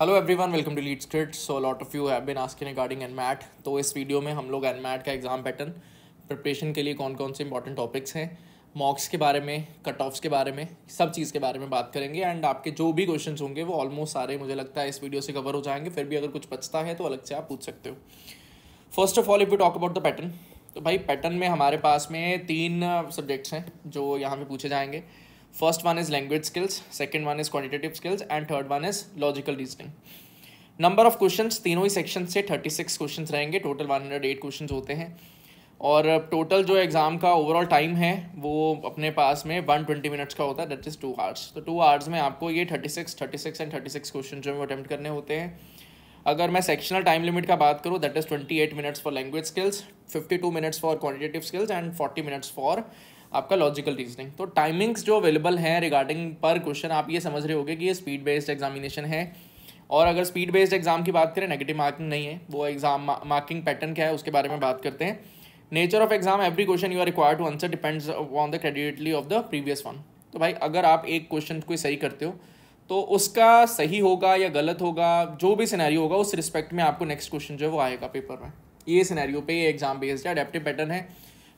hello everyone welcome to lead script so lot of you have been asking regarding NMAT तो इस video में हम लोग NMAT का exam pattern preparation के लिए कौन कौन से इंपॉर्टेंट टॉपिक्स हैं मॉक्स के बारे में कट ऑफ्स के बारे में सब चीज़ के बारे में बात करेंगे एंड आपके जो भी क्वेश्चन होंगे वो ऑलमोस्ट सारे मुझे लगता है इस वीडियो से कवर हो जाएंगे फिर भी अगर कुछ बचता है तो अलग से आप पूछ सकते हो first of all if you talk about the pattern तो भाई पैटर्न में हमारे पास में तीन सब्जेक्ट्स हैं जो यहाँ पे पूछे जाएंगे first one is language skills second one is quantitative skills and third one is logical reasoning number of question तीनों ही सेक्शन से थर्टी सिक्स क्वेश्चन रहेंगे total one hundred eight question होते हैं और टोटल जो एग्ज़ाम का ओवरऑल टाइम है वो अपने पास में वन ट्वेंटी मिनट्स का होता है दैट इज़ टू आवर्स तो टू आवर्स में आपको ये thirty six thirty six and thirty six question जो है वो अटैम्प्ट करने होते हैं अगर मैं सेक्शनल टाइम लिमिट का बात करूँ that is twenty eight minutes for language skills fifty two minutes for quantitative skills and forty minutes for आपका लॉजिकल रीजनिंग तो टाइमिंग्स जो अवेलेबल हैं रिगार्डिंग पर क्वेश्चन आप ये समझ रहे होगे कि ये स्पीड बेस्ड एग्जामिनेशन है और अगर स्पीड बेस्ड एग्जाम की बात करें नेगेटिव मार्किंग नहीं है वो एग्जाम मार्किंग पैटर्न क्या है उसके बारे में बात करते हैं nature of exam every question you are require to answer depends on the correctly of the previous one तो भाई अगर आप एक क्वेश्चन कोई सही करते हो तो उसका सही होगा या गलत होगा जो भी सिनेरियो होगा उस रिस्पेक्ट में आपको नेक्स्ट क्वेश्चन जो है वो आएगा पेपर में ये सिनेरियो पे ये एग्जाम बेस्ड है अडेप्टिव पैटर्न है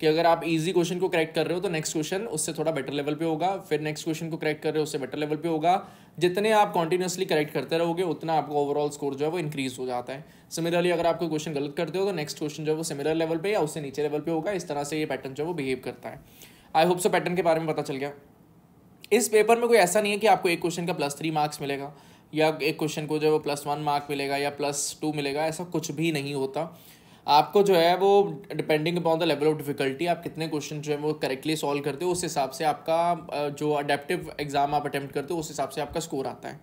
कि अगर आप इजी क्वेश्चन को करेक्ट कर रहे हो तो नेक्स्ट क्वेश्चन उससे थोड़ा बेटर लेवल पे होगा फिर नेक्स्ट क्वेश्चन को करेक्ट कर रहे हो उससे बेटर लेवल पे होगा जितने आप कॉन्टिन्यूसली करेक्ट करते रहोगे उतना आपका ओवरऑल स्कोर जो है वो इंक्रीज हो जाता है सिमिलरली अगर आप कोई क्वेश्चन गलत करते हो तो नेक्स्ट क्वेश्चन जो है वो सिमिलर लेवल पर या उससे नीचे लेवल पर होगा इस तरह से ये पैटर्न जो है वो बिहेव करता है आई होप सो पैटर्न के बारे में पता चल गया इस पेपर में कोई ऐसा नहीं है कि आपको एक क्वेश्चन का प्लस थ्री मार्क्स मिलेगा या एक क्वेश्चन को जो है वो प्लस वन मार्क मिलेगा या प्लस टू मिलेगा ऐसा कुछ भी नहीं होता आपको जो है वो depending upon the level of difficulty आप कितने क्वेश्चन जो है वो करेक्टली सॉल्व करते हो उस हिसाब से आपका जो अडेप्टिव एग्ज़ाम आप अटैम्प्ट करते हो उस हिसाब से आपका स्कोर आता है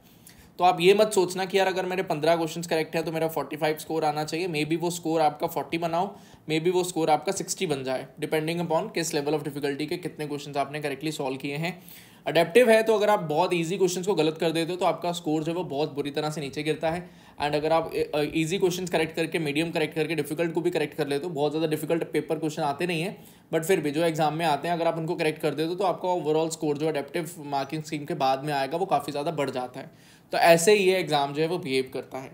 तो आप ये मत सोचना कि यार अगर मेरे पंद्रह क्वेश्चन करेक्ट है तो मेरा फोर्टी फाइव स्कोर आना चाहिए मे बी वो स्कोर आपका फोर्टी बनाओ मे बी वो स्कोर आपका सिक्सटी बन जाए डिपेंडिंग अपॉन किस लेवल ऑफ डिफिकल्टी के कितने क्वेश्चन आपने करेक्टली सॉल्व किए हैं अडेप्टिव है तो अगर आप बहुत ईजी क्वेश्चन को गलत कर देते हो तो आपका स्कोर जो है वो बहुत बुरी तरह से नीचे गिरता है एंड अगर आप ईजी क्वेश्चन करेक्ट करके मीडियम करेक्ट करके डिफिकल्ट को भी करेक्ट कर लेते हो बहुत ज़्यादा डिफिकल्ट पेपर क्वेश्चन आते नहीं है बट फिर भी जो एग्जाम में आते हैं अगर आप उनको करेक्ट कर देते हो तो आपका ओवरऑल स्कोर जो अडेप्टिव मार्किंग स्कीम के बाद में आएगा वो काफ़ी ज़्यादा बढ़ जाता है तो ऐसे ही ये एग्ज़ाम जो है वो बिहेव करता है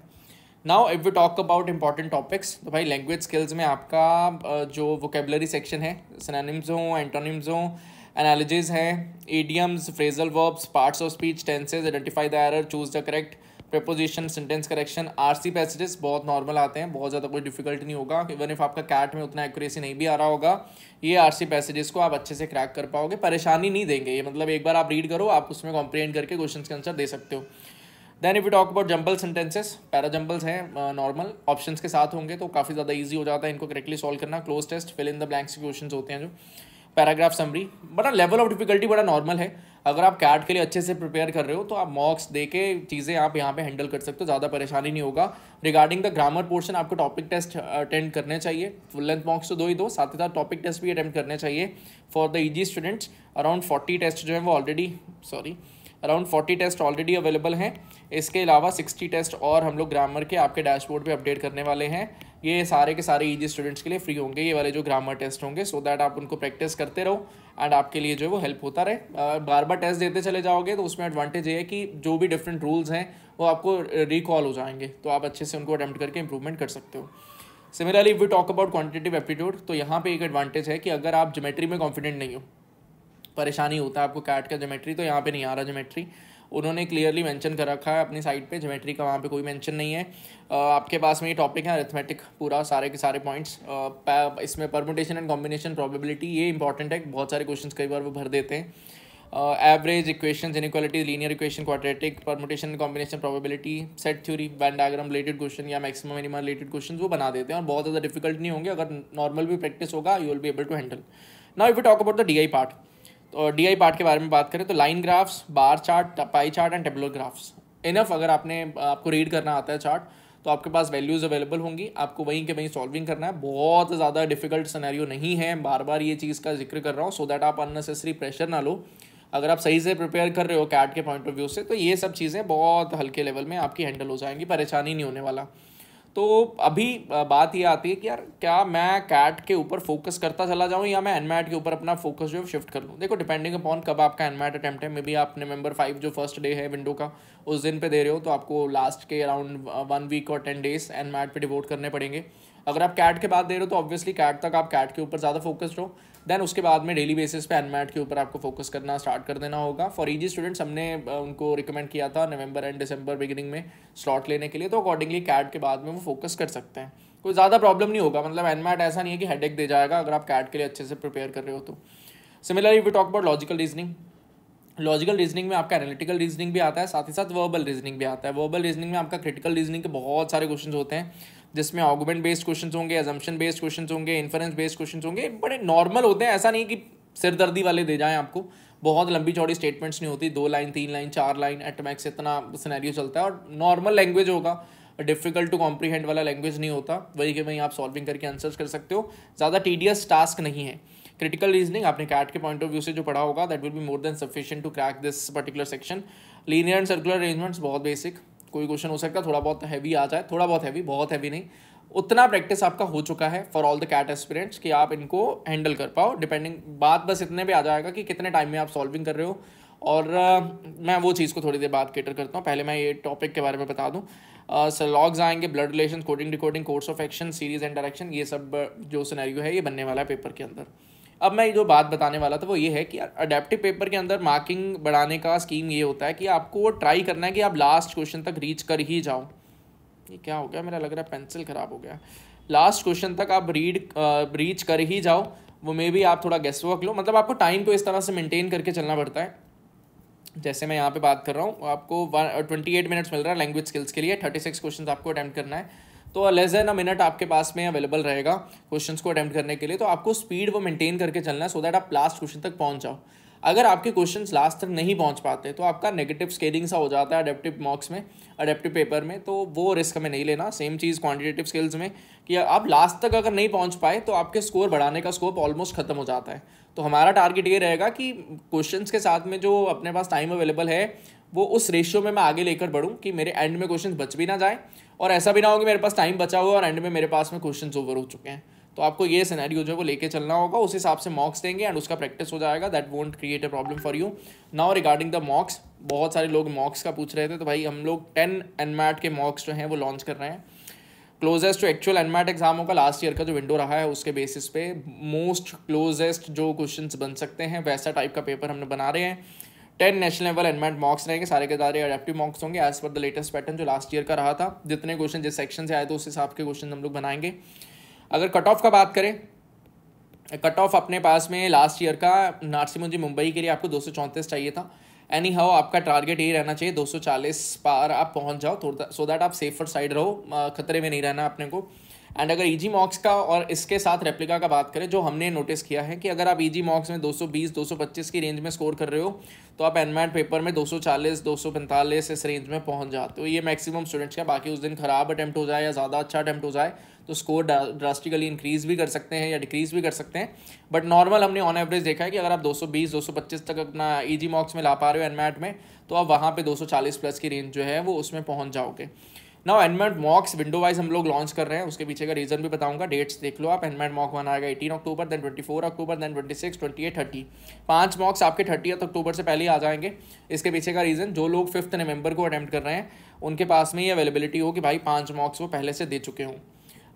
now if you talk about important topics तो भाई लैंग्वेज स्किल्स में आपका जो वोकेबलरी सेक्शन है सनानिम्स हों एंटोनिम्स हों एनालिजीज हैं idioms phrasal verbs parts of speech tenses identify the error choose the correct preposition sentence correction RC passages बहुत नॉर्मल आते हैं बहुत ज़्यादा कोई डिफिकल्ट नहीं होगा इवन इफ आपका कैट में उतना एक्यूरेसी नहीं भी आ रहा होगा ये आरसी पैसेजेस को आप अच्छे से क्रैक कर पाओगे परेशानी नहीं देंगे ये मतलब एक बार आप रीड करो आप उसमें कॉम्प्रीहेंड करके क्वेश्चन के आंसर दे सकते हो then if you talk about jumbled sentences para jumbles हैं नॉर्मल ऑप्शंस के साथ होंगे तो काफ़ी ज़्यादा ईजी हो जाता है इनको करेक्टली सॉल्व करना cloze test fill in the blanks question होते हैं जो पैराग्राफ समरी बड़ा लेवल ऑफ डिफिकल्टी बड़ा नॉर्मल है अगर आप कैट के लिए अच्छे से प्रिपेयर कर रहे हो तो आप मॉक्स दे के चीज़ें आप यहाँ पे हैंडल कर सकते हो ज़्यादा परेशानी नहीं होगा रिगार्डिंग द ग्रामर पोर्शन आपको टॉपिक टेस्ट अटेंड करने चाहिए फुल लेंथ मॉक्स तो दो ही दो साथ ही साथ टॉपिक टेस्ट भी अटेंड करने चाहिए for the E students around forty test जो है वो already sorry around forty test already available हैं इसके अलावा सिक्सटी टेस्ट और हम लोग ग्रामर के आपके डैशबोर्ड पे अपडेट करने वाले हैं ये सारे के सारे ईजी स्टूडेंट्स के लिए फ्री होंगे ये वाले जो ग्रामर टेस्ट होंगे सो so दैट आप उनको प्रैक्टिस करते रहो एंड आपके लिए जो है वो हेल्प होता रहे बार बार टेस्ट देते चले जाओगे तो उसमें एडवांटेज ये है कि जो भी डिफरेंट रूल्स हैं वो आपको रिकॉल हो जाएंगे तो आप अच्छे से उनको अटैम्प्ट करके इंप्रूवमेंट कर सकते हो similarly we talk about quantitative aptitude तो यहाँ पे एक एडवांटेज है कि अगर आप जोमेट्री में कॉन्फिडेंट नहीं हो परेशानी होता है आपको कैट का जोमेट्री तो यहाँ पे नहीं आ रहा जोमेट्री उन्होंने क्लियरली मेंशन कर रखा है अपनी साइट पे जोमेट्री का वहाँ पे कोई मेंशन नहीं है आपके पास में ये टॉपिक है अरिथमेटिक पूरा सारे के सारे पॉइंट्स इसमें परमोटेशन एंड कॉम्बिनेशन प्रॉबिलिटी ये इंपॉर्टेंट है बहुत सारे क्वेश्चन कई बार वो भर देते हैं average equation inequality linear equation quadratic permutation combination probability set theory Venn diagram related question या मैक्सिमम मिनिमम रिलेटेड क्वेश्चन वो बना देते हैं और बहुत ज़्यादा डिफिकल्ट नहीं होंगे अगर नॉर्मल भी प्रैक्टिस होगा you will be able to handle now if you talk about the D I part और डी आई पार्ट के बारे में बात करें तो line graphs bar chart pie chart and tabular graphs enough अगर आपने आपको रीड करना आता है चार्ट तो आपके पास वैल्यूज़ अवेलेबल होंगी आपको वहीं के वहीं सॉल्विंग करना है बहुत ज़्यादा डिफिकल्ट सिनेरियो नहीं है बार बार ये चीज़ का जिक्र कर रहा हूँ सो दैट आप अननेसेसरी प्रेशर ना लो अगर आप सही से प्रिपेयर कर रहे हो कैट के पॉइंट ऑफ व्यू से तो ये सब चीज़ें बहुत हल्के लेवल में आपकी हैंडल हो जाएंगी परेशानी नहीं होने वाला तो अभी बात ये आती है कि यार क्या मैं कैट के ऊपर फोकस करता चला जाऊँ या मैं एनमैट के ऊपर अपना फोकस जो है शिफ्ट कर लूँ देखो डिपेंडिंग अपॉन कब आपका एनमैट अटैम्प्ट है मे बी आपने मेंबर फाइव जो फर्स्ट डे है विंडो का उस दिन पे दे रहे हो तो आपको लास्ट के अराउंड वन वीक और टेन डेज एनमैट पे डिवोट करने पड़ेंगे अगर आप कैट के बाद दे रहे हो तो ऑब्वियसली कैट तक आप कैट के ऊपर ज़्यादा फोकस्ड हो देन उसके बाद में डेली बेसिस पे एनमैट के ऊपर आपको फोकस करना स्टार्ट कर देना होगा फॉर ईजी स्टूडेंट्स हमने उनको रिकमेंड किया था नवंबर एंड दिसंबर बिगिनिंग में स्लॉट लेने के लिए तो अकॉर्डिंगली कैट के बाद में वो फोकस कर सकते हैं कोई ज़्यादा प्रॉब्लम नहीं होगा मतलब एनमैट ऐसा नहीं है कि हेडेक दे जाएगा अगर आप कैट के लिए अच्छे से प्रिपेयर कर रहे हो तो similarly we talk about logical reasoning logical reasoning में आपका एनालिटिकल रीजनिंग भी आता है साथ ही साथ वर्बल रीजनिंग भी आता है वर्बल रीजनिंग में आपका क्रिटिकल रीजनिंग के बहुत सारे क्वेश्चन होते हैं जिसमें ऑगूमेंट बेस्ड क्वेश्चन होंगे एजम्पन बेस्ड क्वेश्चन होंगे इन्फ्रेंस बेस्ड क्वेश्चन होंगे बड़े नॉर्मल होते हैं ऐसा नहीं कि सिरदर्दी वाले दे जाएँ आपको बहुत लंबी चौड़ी स्टेटमेंट्स नहीं होती दो लाइन तीन लाइन चार लाइन एट मैक्स इतना सिनेरियो चलता है और नॉर्मल लैंग्वेज होगा डिफिकल्ट टू कॉम्प्रीहेंड वाला लैंग्वेज नहीं होता वही कि वहीं आप सॉल्विंग करके आंसर्स कर सकते हो ज़्यादा टीडियस टास्क नहीं है क्रिटिकल रीजनिंग आपने कैट के पॉइंट ऑफ व्यू से जो पढ़ा होगा that will be more than sufficient to crack this particular section linear and circular arrangements बहुत बेसिक कोई क्वेश्चन हो सकता है थोड़ा बहुत हैवी आ जाए थोड़ा बहुत हैवी बहुत हैवी नहीं उतना प्रैक्टिस आपका हो चुका है for all the CAT aspirants कि आप इनको हैंडल कर पाओ डिपेंडिंग बात बस इतने पर आ जाएगा कि कितने टाइम में आप सॉल्विंग कर रहे हो और uh, मैं वो चीज़ को थोड़ी देर बाद केटर करता हूँ पहले मैं ये टॉपिक के बारे में बता दूँ सलॉग्स uh, आएंगे blood relation coding decoding course of action series and direction ये सब जो सिनेरियो है ये बनने वाला है पेपर के अंदर अब मैं जो बात बताने वाला था वो ये है कि अडेप्टिव पेपर के अंदर मार्किंग बढ़ाने का स्कीम ये होता है कि आपको वो ट्राई करना है कि आप लास्ट क्वेश्चन तक रीच कर ही जाओ ये क्या हो गया मेरा लग रहा है पेंसिल ख़राब हो गया लास्ट क्वेश्चन तक आप रीड रीच कर ही जाओ वो मे भी आप थोड़ा गेस्ट वर्क लो मतलब आपको टाइम को इस तरह से मेंटेन करके चलना पड़ता है जैसे मैं यहाँ पे बात कर रहा हूँ आपको ट्वेंटी एट मिनट्स मिल रहा है लैंग्वेज स्किल्स के लिए थर्टी सिक्स क्वेश्चन आपको अटैम्प्ट करना है तो लेस देन अ मिनट आपके पास में अवेलेबल रहेगा क्वेश्चन को अटैम्प्ट करने के लिए तो आपको स्पीड वो मेंटेन करके चलना है सो दैट आप लास्ट क्वेश्चन तक पहुंच जाओ अगर आपके क्वेश्चन लास्ट तक नहीं पहुंच पाते तो आपका नेगेटिव स्केलिंग सा हो जाता है अडेप्टिव मॉक्स में अडेप्टिव पेपर में तो वो रिस्क हमें नहीं लेना सेम चीज़ क्वान्टिटेटिव स्किल्स में कि आप लास्ट तक अगर नहीं पहुंच पाए तो आपके स्कोर बढ़ाने का स्कोप ऑलमोस्ट खत्म हो जाता है तो हमारा टारगेट ये रहेगा कि क्वेश्चंस के साथ में जो अपने पास टाइम अवेलेबल है वो उस रेशियो में मैं आगे लेकर बढ़ूँ कि मेरे एंड में क्वेश्चन बच भी ना जाए और ऐसा भी ना हो कि मेरे पास टाइम बचा हुआ और एंड में मेरे पास में क्वेश्चन ओवर हो चुके हैं तो आपको ये सिनेरियो जो है वो लेके चलना होगा उस हिसाब से मॉक्स देंगे एंड उसका प्रैक्टिस हो जाएगा that won't create a problem for you now regarding the mocks बहुत सारे लोग मॉक्स का पूछ रहे थे तो भाई हम लोग टेन एनमैट के मॉक्स जो हैं वो लॉन्च कर रहे हैं क्लोजेस्ट जो एक्चुअल एनमैट एग्जाम होगा लास्ट ईयर का जो विंडो रहा है उसके बेसिस पे मोस्ट क्लोजेस्ट जो क्वेश्चन बन सकते हैं वैसा टाइप का पेपर हमने बना रहे हैं ten national level NMAT mocks रहेंगे सारे के सारे अडेप्टिव मॉक्स होंगे as per the latest pattern जो लास्ट ईयर का रहा था जितने क्वेश्चन जिस सेक्शन से आए थे उस हिसाब के क्वेश्चन हम लोग बनाएंगे अगर कट ऑफ का बात करें कट ऑफ अपने पास में लास्ट ईयर का मुंजी मुंबई के लिए आपको दो चाहिए था एनी हाउ आपका टारगेट ये रहना चाहिए 240 पार आप पहुंच जाओ थोड़ा सो दैट आप सेफर साइड रहो खतरे में नहीं रहना अपने को एंड अगर ई e मॉक्स का और इसके साथ रेप्लिका का बात करें जो हमने नोटिस किया है कि अगर आप ई e मॉक्स में 220 225 की रेंज में स्कोर कर रहे हो तो आप एनमैट पेपर में 240 245 इस रेंज में पहुंच जाते हो ये मैक्सिमम स्टूडेंट्स का बाकी उस दिन ख़राब अटैम्प्ट हो जाए या ज़्यादा अच्छा अटैम्प्ट हो जाए तो स्कोर ड्रास्टिकली इंक्रीज भी कर सकते हैं या डिक्रीज भी कर सकते हैं बट नॉर्मल हमने ऑन एवरेज देखा है कि अगर आप 220 225 तक अपना ई e मॉक्स में ला पा रहे हो एनमैट में तो आप वहाँ पर 240 प्लस की रेंज जो है वो उसमें पहुँच जाओगे now NMAT mocks window wise हम लोग लॉन्च कर रहे हैं उसके पीछे का रीजन भी बताऊंगा डेट्स देख लो आप एनमेंट मॉक वन आएगा eighteen October then twenty four October then twenty six twenty eight thirty पांच मॉक्स आपके थर्टी अक्टूबर से पहले आ जाएंगे इसके पीछे का रीज़न जो लोग फिफ्थ नवंबर को अटैम्प्ट कर रहे हैं उनके पास में ही अवेलेबिलिटी हो कि भाई पांच मॉक्स वो पहले से दे चुके हों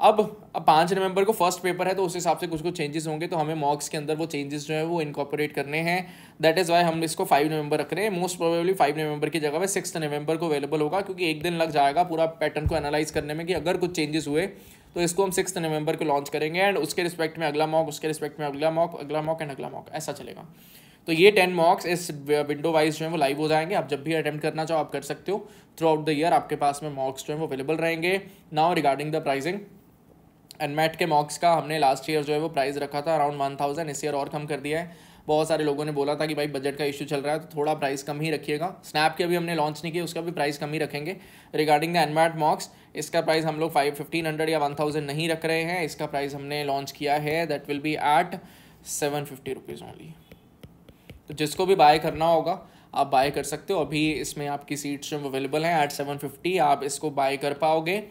अब अब पाँच नवंबर को फर्स्ट पेपर है तो उस हिसाब से कुछ कुछ चेंजेस होंगे तो हमें मॉक्स के अंदर वो चेंजेस जो है वो इनकॉपोरेट करने हैं दैट इज़ वाई हम इसको फाइव नवंबर रख रहे हैं मोस्ट प्रोबेबली फाइव नवंबर की जगह पे सिक्स नवंबर को अवेलेबल होगा क्योंकि एक दिन लग जाएगा पूरा पैटर्न को एनालाइज करने में कि अगर कुछ चेंजेस हुए तो इसको हम सिक्स नवंबर को लॉन्च करेंगे एंड उसके रिस्पेक्ट में अगला मॉक उसके रिस्पेक्ट में अगला मॉक अगला मॉक एंड अगला मॉक ऐसा चलेगा तो ये टेन मॉक्स इस विंडो वाइज जो है वो लाइव हो जाएंगे आप जब भी अटैम्प्ट करना चाहो आप कर सकते हो थ्रू आउट द ईयर आपके पास में मॉक्स जो है वो अवेलेबल रहेंगे now regarding the pricing NMAT के मॉक्स का हमने लास्ट ईयर जो है वो प्राइस रखा था अराउंड वन थाउजेंड इस ईयर और कम कर दिया है बहुत सारे लोगों ने बोला था कि भाई बजट का इशू चल रहा है तो थोड़ा प्राइस कम ही रखिएगा स्नैप के अभी हमने लॉन्च नहीं किया उसका भी प्राइस कम ही रखेंगे रिगार्डिंग द एनमेट मॉक्स इसका प्राइस हम लोग फाइव फिफ्टीन हंड्रेड या वन थाउजेंड नहीं रख रहे हैं इसका प्राइस हमने लॉन्च किया है that will be at seven fifty rupees only तो जिसको भी बाय करना होगा आप बाय कर सकते हो अभी इसमें आपकी सीट्स जो अवेलेबल हैं एट सेवन फिफ्टी आप इसको बाय कर पाओगे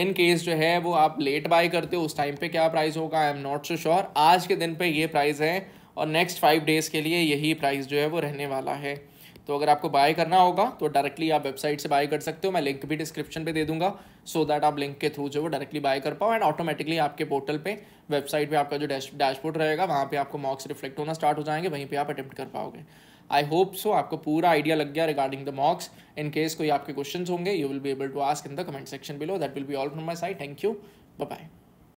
इन केस जो है वो आप लेट बाय करते हो उस टाइम पे क्या प्राइस होगा I am not so sure आज के दिन पे ये प्राइस है और नेक्स्ट फाइव डेज़ के लिए यही प्राइस जो है वो रहने वाला है तो अगर आपको बाय करना होगा तो डायरेक्टली आप वेबसाइट से बाय कर सकते हो मैं लिंक भी डिस्क्रिप्शन पे दे दूंगा सो so दैट आप लिंक के थ्रू जो वो डायरेक्टली बाय कर पाओ एंड ऑटोमेटिकली आपके पोर्टल पे वेबसाइट पे आपका जो डैशबोर्ड रहेगा वहाँ पे आपको मॉक्स रिफ्लेक्ट होना स्टार्ट हो जाएंगे वहीं पे आप अटैम्प्ट कर पाओगे आई होप सो आपको पूरा आइडिया लग गया regarding the mocks in case कोई आपके क्वेश्चन होंगे you will be able to ask in the comment section below that will be all from my side thank you bye